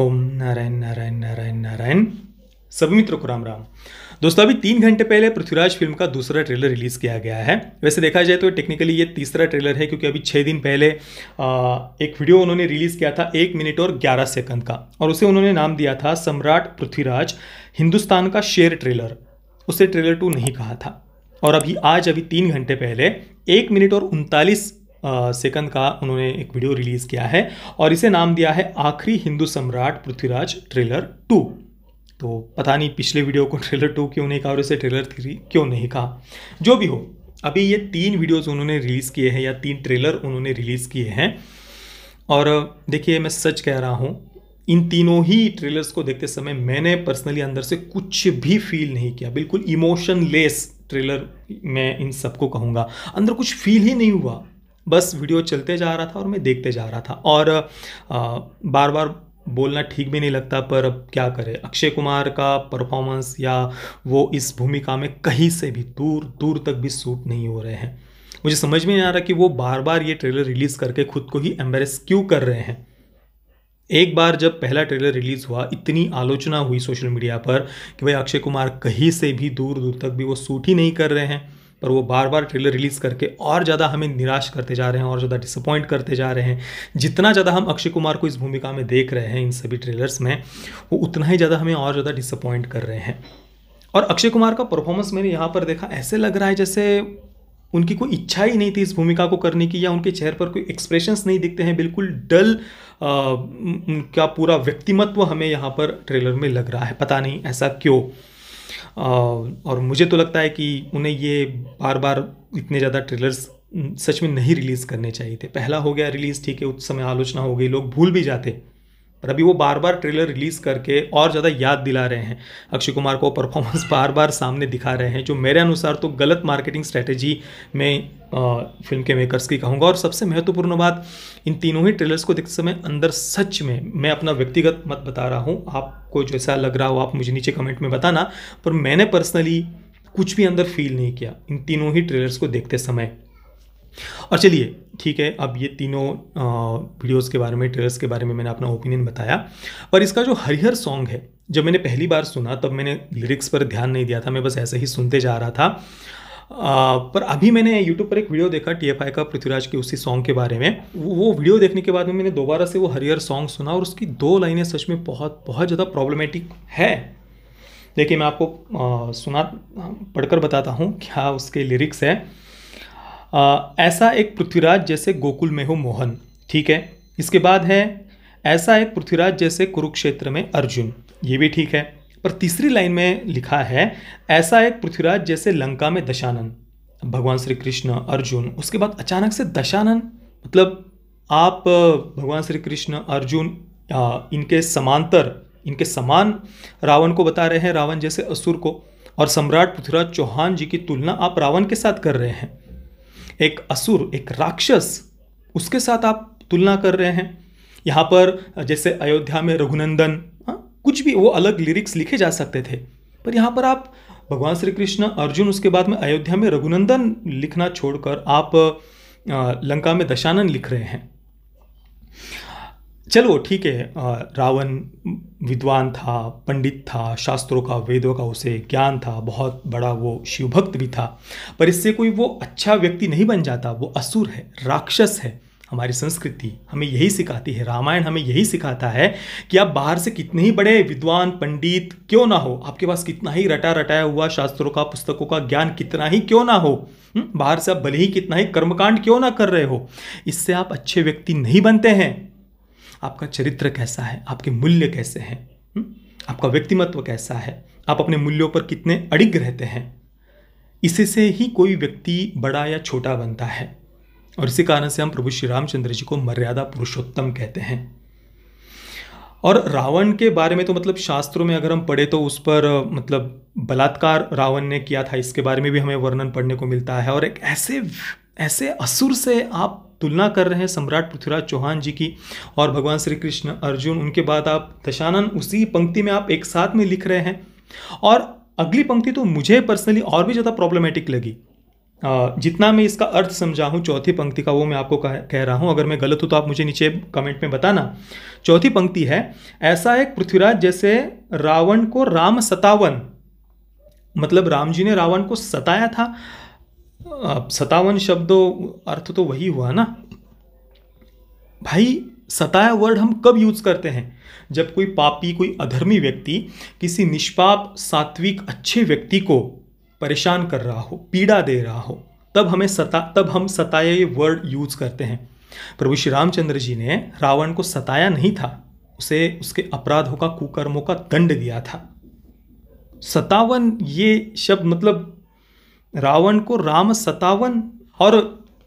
ओम नारायण नारायण नारायण नारायण सभी मित्रों को राम राम दोस्तों अभी तीन घंटे पहले पृथ्वीराज फिल्म का दूसरा ट्रेलर रिलीज़ किया गया है वैसे देखा जाए तो टेक्निकली ये तीसरा ट्रेलर है क्योंकि अभी छः दिन पहले एक वीडियो उन्होंने रिलीज़ किया था एक मिनट और ग्यारह सेकंड का और उसे उन्होंने नाम दिया था सम्राट पृथ्वीराज हिंदुस्तान का शेयर ट्रेलर उसे ट्रेलर टू नहीं कहा था और अभी आज अभी तीन घंटे पहले एक मिनट और उनतालीस सेकंड का उन्होंने एक वीडियो रिलीज़ किया है और इसे नाम दिया है आखिरी हिंदू सम्राट पृथ्वीराज ट्रेलर टू तो पता नहीं पिछले वीडियो को ट्रेलर टू क्यों नहीं कहा और इसे ट्रेलर थ्री क्यों नहीं कहा जो भी हो अभी ये तीन वीडियोस उन्होंने रिलीज़ किए हैं या तीन ट्रेलर उन्होंने रिलीज़ किए हैं और देखिए मैं सच कह रहा हूँ इन तीनों ही ट्रेलर्स को देखते समय मैंने पर्सनली अंदर से कुछ भी फील नहीं किया बिल्कुल इमोशनलेस ट्रेलर मैं इन सबको कहूँगा अंदर कुछ फील ही नहीं हुआ बस वीडियो चलते जा रहा था और मैं देखते जा रहा था और बार बार बोलना ठीक भी नहीं लगता पर अब क्या करें अक्षय कुमार का परफॉर्मेंस या वो इस भूमिका में कहीं से भी दूर दूर तक भी सूट नहीं हो रहे हैं मुझे समझ में नहीं आ रहा कि वो बार बार ये ट्रेलर रिलीज़ करके खुद को ही एम्बेस क्यों कर रहे हैं एक बार जब पहला ट्रेलर रिलीज़ हुआ इतनी आलोचना हुई सोशल मीडिया पर कि भाई अक्षय कुमार कहीं से भी दूर दूर तक भी वो सूट ही नहीं कर रहे हैं पर वो बार बार ट्रेलर रिलीज़ करके और ज़्यादा हमें निराश करते जा रहे हैं और ज़्यादा डिसअपॉइंट करते जा रहे हैं जितना ज़्यादा हम अक्षय कुमार को इस भूमिका में देख रहे हैं इन सभी ट्रेलर्स में वो उतना ही ज़्यादा हमें और ज़्यादा डिसअपॉइंट कर रहे हैं और अक्षय कुमार का परफॉर्मेंस मैंने यहाँ पर देखा ऐसे लग रहा है जैसे उनकी कोई इच्छा ही नहीं थी इस भूमिका को करने की या उनके चेहरे पर कोई एक्सप्रेशंस नहीं दिखते हैं बिल्कुल डल उनका पूरा व्यक्तिमत्व हमें यहाँ पर ट्रेलर में लग रहा है पता नहीं ऐसा क्यों और मुझे तो लगता है कि उन्हें ये बार बार इतने ज़्यादा ट्रेलर्स सच में नहीं रिलीज़ करने चाहिए थे पहला हो गया रिलीज़ ठीक है उस समय आलोचना हो गई लोग भूल भी जाते पर अभी वो बार बार ट्रेलर रिलीज़ करके और ज़्यादा याद दिला रहे हैं अक्षय कुमार को परफॉर्मेंस बार बार सामने दिखा रहे हैं जो मेरे अनुसार तो गलत मार्केटिंग स्ट्रेटेजी में फिल्म के मेकर्स की कहूँगा और सबसे महत्वपूर्ण बात इन तीनों ही ट्रेलर्स को देखते समय अंदर सच में मैं अपना व्यक्तिगत मत बता रहा हूँ आपको जैसा लग रहा हो आप मुझे नीचे कमेंट में बताना पर मैंने पर्सनली कुछ भी अंदर फील नहीं किया इन तीनों ही ट्रेलर्स को देखते समय और चलिए ठीक है अब ये तीनों वीडियोस के बारे में ट्रेलर्स के बारे में मैंने अपना ओपिनियन बताया पर इसका जो हरिहर सॉन्ग है जब मैंने पहली बार सुना तब मैंने लिरिक्स पर ध्यान नहीं दिया था मैं बस ऐसे ही सुनते जा रहा था आ, पर अभी मैंने यूट्यूब पर एक वीडियो देखा टी का पृथ्वीराज के उसी सॉन्ग के बारे में वो वीडियो देखने के बाद में मैंने दोबारा से वो हरिहर सॉन्ग सुना और उसकी दो लाइनें सच में बहुत बहुत ज़्यादा प्रॉब्लमेटिक है देखिए मैं आपको आ, सुना पढ़कर बताता हूँ क्या उसके लिरिक्स हैं आ, ऐसा एक पृथ्वीराज जैसे गोकुल में हो मोहन ठीक है इसके बाद है ऐसा एक पृथ्वीराज जैसे कुरुक्षेत्र में अर्जुन ये भी ठीक है पर तीसरी लाइन में लिखा है ऐसा एक पृथ्वीराज जैसे लंका में दशानन भगवान श्री कृष्ण अर्जुन उसके बाद अचानक से दशानन मतलब आप भगवान श्री कृष्ण अर्जुन इनके समांतर इनके समान रावण को बता रहे हैं रावण जैसे असुर को और सम्राट पृथ्वीराज चौहान जी की तुलना आप रावण के साथ कर रहे हैं एक असुर एक राक्षस उसके साथ आप तुलना कर रहे हैं यहाँ पर जैसे अयोध्या में रघुनंदन हाँ, कुछ भी वो अलग लिरिक्स लिखे जा सकते थे पर यहाँ पर आप भगवान श्री कृष्ण अर्जुन उसके बाद में अयोध्या में रघुनंदन लिखना छोड़कर आप लंका में दशानन लिख रहे हैं चलो ठीक है रावण विद्वान था पंडित था शास्त्रों का वेदों का उसे ज्ञान था बहुत बड़ा वो शिव भक्त भी था पर इससे कोई वो अच्छा व्यक्ति नहीं बन जाता वो असुर है राक्षस है हमारी संस्कृति हमें यही सिखाती है रामायण हमें यही सिखाता है कि आप बाहर से कितने ही बड़े विद्वान पंडित क्यों ना हो आपके पास कितना ही रटा रटाया हुआ शास्त्रों का पुस्तकों का ज्ञान कितना ही क्यों ना हो हम्म, बाहर से आप भले ही कितना ही कर्मकांड क्यों ना कर रहे हो इससे आप अच्छे व्यक्ति नहीं बनते हैं आपका चरित्र कैसा है आपके मूल्य कैसे हैं हम्म? आपका व्यक्तिमत्व कैसा है आप अपने मूल्यों पर कितने अड़िग रहते हैं इससे ही कोई व्यक्ति बड़ा या छोटा बनता है और इसी कारण से हम प्रभु श्री रामचंद्र जी को मर्यादा पुरुषोत्तम कहते हैं और रावण के बारे में तो मतलब शास्त्रों में अगर हम पढ़े तो उस पर मतलब बलात्कार रावण ने किया था इसके बारे में भी हमें वर्णन पढ़ने को मिलता है और एक ऐसे ऐसे असुर से आप तुलना कर रहे हैं सम्राट पृथ्वीराज चौहान जी की और भगवान श्री कृष्ण अर्जुन उनके बाद आप दशानन उसी पंक्ति में आप एक साथ में लिख रहे हैं और अगली पंक्ति तो मुझे पर्सनली और भी ज़्यादा प्रॉब्लमेटिक लगी जितना मैं इसका अर्थ समझा हूँ चौथी पंक्ति का वो मैं आपको कह, कह रहा हूँ अगर मैं गलत हूँ तो आप मुझे नीचे कमेंट में बताना चौथी पंक्ति है ऐसा एक पृथ्वीराज जैसे रावण को राम सतावन मतलब राम जी ने रावण को सताया था अब हाँ, सतावन शब्दों अर्थ तो वही हुआ ना भाई सताया वर्ड हम कब यूज़ करते हैं जब कोई पापी कोई अधर्मी व्यक्ति किसी निष्पाप सात्विक अच्छे व्यक्ति को परेशान कर रहा हो पीड़ा दे रहा हो तब हमें सता तब हम सताया ये वर्ड यूज़ करते हैं प्रभु श्री रामचंद्र जी ने रावण को सताया नहीं था उसे उसके अपराधों का कुकर्मों का दंड दिया था सतावन ये शब्द मतलब रावण को राम सतावन और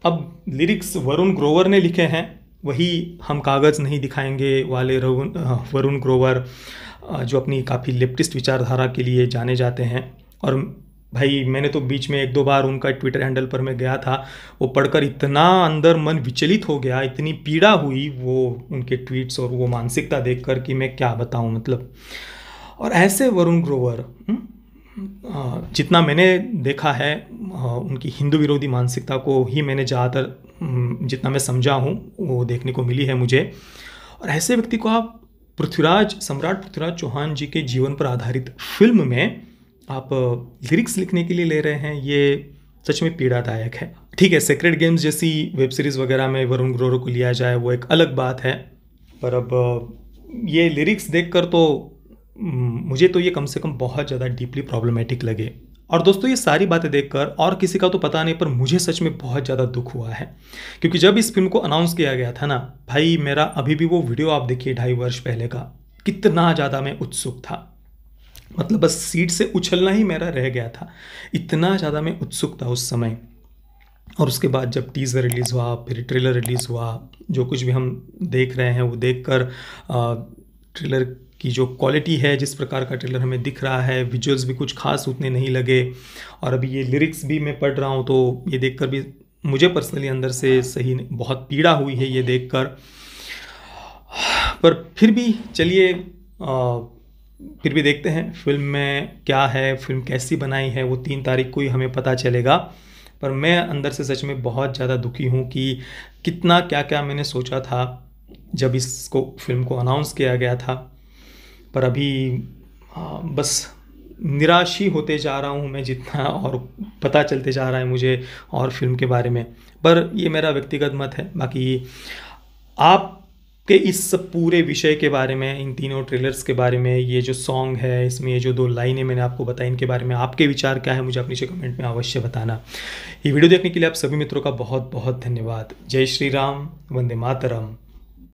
अब लिरिक्स वरुण ग्रोवर ने लिखे हैं वही हम कागज़ नहीं दिखाएंगे वाले रवुन वरुण ग्रोवर जो अपनी काफ़ी लिप्टिस्ट विचारधारा के लिए जाने जाते हैं और भाई मैंने तो बीच में एक दो बार उनका ट्विटर हैंडल पर मैं गया था वो पढ़कर इतना अंदर मन विचलित हो गया इतनी पीड़ा हुई वो उनके ट्वीट्स और वो मानसिकता देखकर कि मैं क्या बताऊँ मतलब और ऐसे वरुण ग्रोवर हुँ? हम्म, जितना मैंने देखा है उनकी हिंदू विरोधी मानसिकता को ही मैंने ज़्यादातर जितना मैं समझा हूँ वो देखने को मिली है मुझे और ऐसे व्यक्ति को आप पृथ्वीराज सम्राट पृथ्वीराज चौहान जी के जीवन पर आधारित फिल्म में आप लिरिक्स लिखने के लिए ले रहे हैं ये सच में पीड़ादायक है ठीक है सेक्रेट गेम्स जैसी वेब सीरीज़ वगैरह में वरुण ग्रोरो को लिया जाए वो एक अलग बात है पर अब ये लिरिक्स देखकर तो मुझे तो ये कम से कम बहुत ज़्यादा डीपली प्रॉब्लमेटिक लगे और दोस्तों ये सारी बातें देखकर और किसी का तो पता नहीं पर मुझे सच में बहुत ज़्यादा दुख हुआ है क्योंकि जब इस फिल्म को अनाउंस किया गया था ना भाई मेरा अभी भी वो वीडियो आप देखिए ढाई वर्ष पहले का कितना ज़्यादा मैं उत्सुक था मतलब बस सीट से उछलना ही मेरा रह गया था इतना ज़्यादा मैं उत्सुक था उस समय और उसके बाद जब टीज़र रिलीज़ हुआ फिर ट्रेलर रिलीज़ हुआ जो कुछ भी हम देख रहे हैं वो देख कर ट्रेलर की जो क्वालिटी है जिस प्रकार का ट्रेलर हमें दिख रहा है विजुअल्स भी कुछ खास उतने नहीं लगे और अभी ये लिरिक्स भी मैं पढ़ रहा हूँ तो ये देखकर भी मुझे पर्सनली अंदर से सही बहुत पीड़ा हुई है ये देखकर पर फिर भी चलिए फिर भी देखते हैं फिल्म में क्या है फिल्म कैसी बनाई है वो तीन तारीख को ही हमें पता चलेगा पर मैं अंदर से सच में बहुत ज़्यादा दुखी हूँ कि कितना क्या क्या मैंने सोचा था जब इसको फिल्म को अनाउंस किया गया था पर अभी आ, बस निराश ही होते जा रहा हूँ मैं जितना और पता चलते जा रहा है मुझे और फिल्म के बारे में पर ये मेरा व्यक्तिगत मत है बाकी आप के इस पूरे विषय के बारे में इन तीनों ट्रेलर्स के बारे में ये जो सॉन्ग है इसमें ये जो दो लाइनें मैंने आपको बताई इनके बारे में आपके विचार क्या है मुझे अपने से कमेंट में अवश्य बताना ये वीडियो देखने के लिए आप सभी मित्रों का बहुत बहुत धन्यवाद जय श्री राम वंदे मातरम